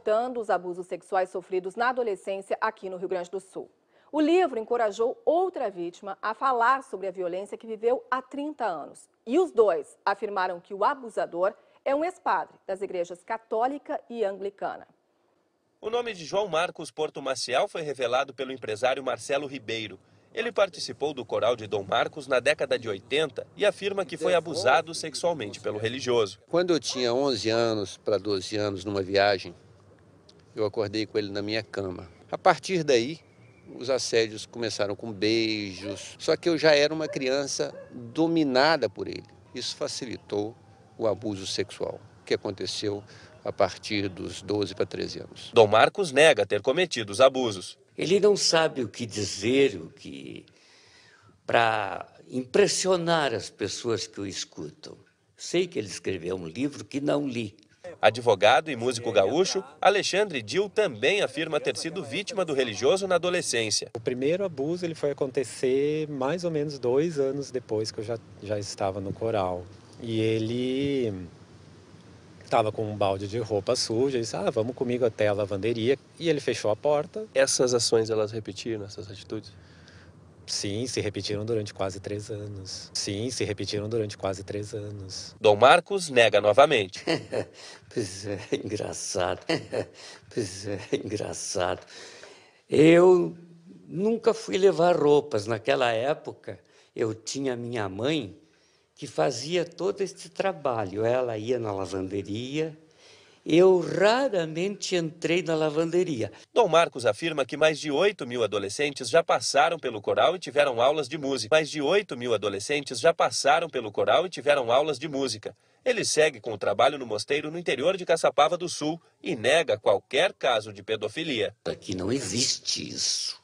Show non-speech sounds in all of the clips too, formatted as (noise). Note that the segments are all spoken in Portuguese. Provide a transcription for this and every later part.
contando os abusos sexuais sofridos na adolescência aqui no Rio Grande do Sul. O livro encorajou outra vítima a falar sobre a violência que viveu há 30 anos. E os dois afirmaram que o abusador é um ex-padre das igrejas católica e anglicana. O nome de João Marcos Porto Maciel foi revelado pelo empresário Marcelo Ribeiro. Ele participou do coral de Dom Marcos na década de 80 e afirma que foi abusado sexualmente pelo religioso. Quando eu tinha 11 anos para 12 anos, numa viagem eu acordei com ele na minha cama. A partir daí, os assédios começaram com beijos. Só que eu já era uma criança dominada por ele. Isso facilitou o abuso sexual que aconteceu a partir dos 12 para 13 anos. Dom Marcos nega ter cometido os abusos. Ele não sabe o que dizer, o que para impressionar as pessoas que o escutam. Sei que ele escreveu um livro que não li, Advogado e músico gaúcho, Alexandre Dil também afirma ter sido vítima do religioso na adolescência. O primeiro abuso ele foi acontecer mais ou menos dois anos depois que eu já, já estava no coral. E ele estava com um balde de roupa suja e disse, ah, vamos comigo até a lavanderia. E ele fechou a porta. Essas ações, elas repetiram, essas atitudes? Sim, se repetiram durante quase três anos. Sim, se repetiram durante quase três anos. Dom Marcos nega novamente. (laughs) pois é, engraçado. (laughs) pois é, engraçado. Eu nunca fui levar roupas. Naquela época, eu tinha minha mãe que fazia todo esse trabalho. Ela ia na lavanderia, eu raramente entrei na lavanderia. Dom Marcos afirma que mais de 8 mil adolescentes já passaram pelo coral e tiveram aulas de música. Mais de 8 mil adolescentes já passaram pelo coral e tiveram aulas de música. Ele segue com o trabalho no mosteiro no interior de Caçapava do Sul e nega qualquer caso de pedofilia. Aqui não existe isso.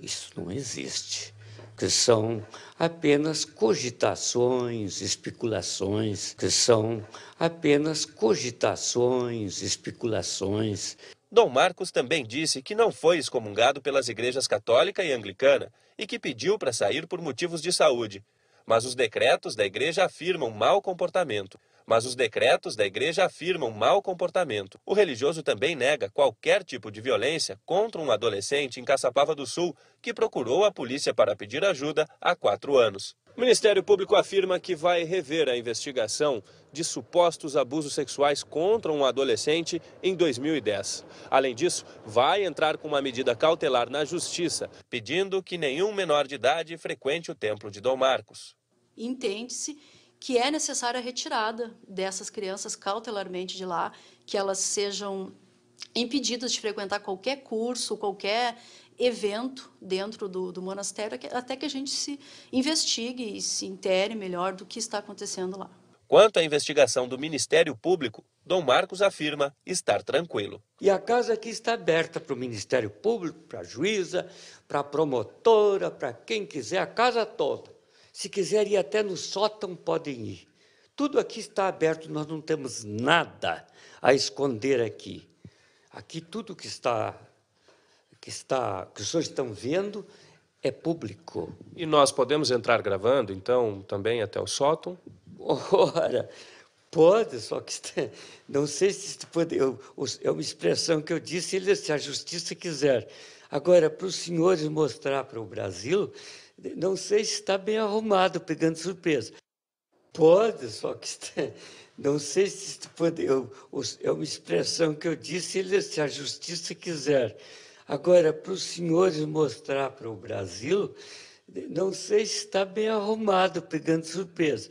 Isso não existe que são apenas cogitações, especulações, que são apenas cogitações, especulações. Dom Marcos também disse que não foi excomungado pelas igrejas católica e anglicana e que pediu para sair por motivos de saúde mas os decretos da igreja afirmam mau comportamento. Mas os decretos da igreja afirmam mau comportamento. O religioso também nega qualquer tipo de violência contra um adolescente em Caçapava do Sul que procurou a polícia para pedir ajuda há quatro anos. O Ministério Público afirma que vai rever a investigação de supostos abusos sexuais contra um adolescente em 2010. Além disso, vai entrar com uma medida cautelar na justiça, pedindo que nenhum menor de idade frequente o templo de Dom Marcos. Entende-se que é necessária a retirada dessas crianças cautelarmente de lá, que elas sejam impedidas de frequentar qualquer curso, qualquer evento dentro do, do monastério até que a gente se investigue e se intere melhor do que está acontecendo lá. Quanto à investigação do Ministério Público, Dom Marcos afirma estar tranquilo. E a casa aqui está aberta para o Ministério Público, para a juíza, para a promotora, para quem quiser, a casa toda. Se quiser ir até no sótão, podem ir. Tudo aqui está aberto, nós não temos nada a esconder aqui. Aqui tudo que está que, está, que os senhores estão vendo é público. E nós podemos entrar gravando, então, também até o sótão? Ora, pode, só que é, não sei se pode, eu, é uma expressão que eu disse, se a justiça quiser. Agora, para os senhores mostrar para o Brasil, não sei se está bem arrumado, pegando surpresa. Pode, só que é, não sei se pode, eu, é uma expressão que eu disse, se a justiça quiser. Agora, para os senhores mostrar para o Brasil, não sei se está bem arrumado, pegando surpresa.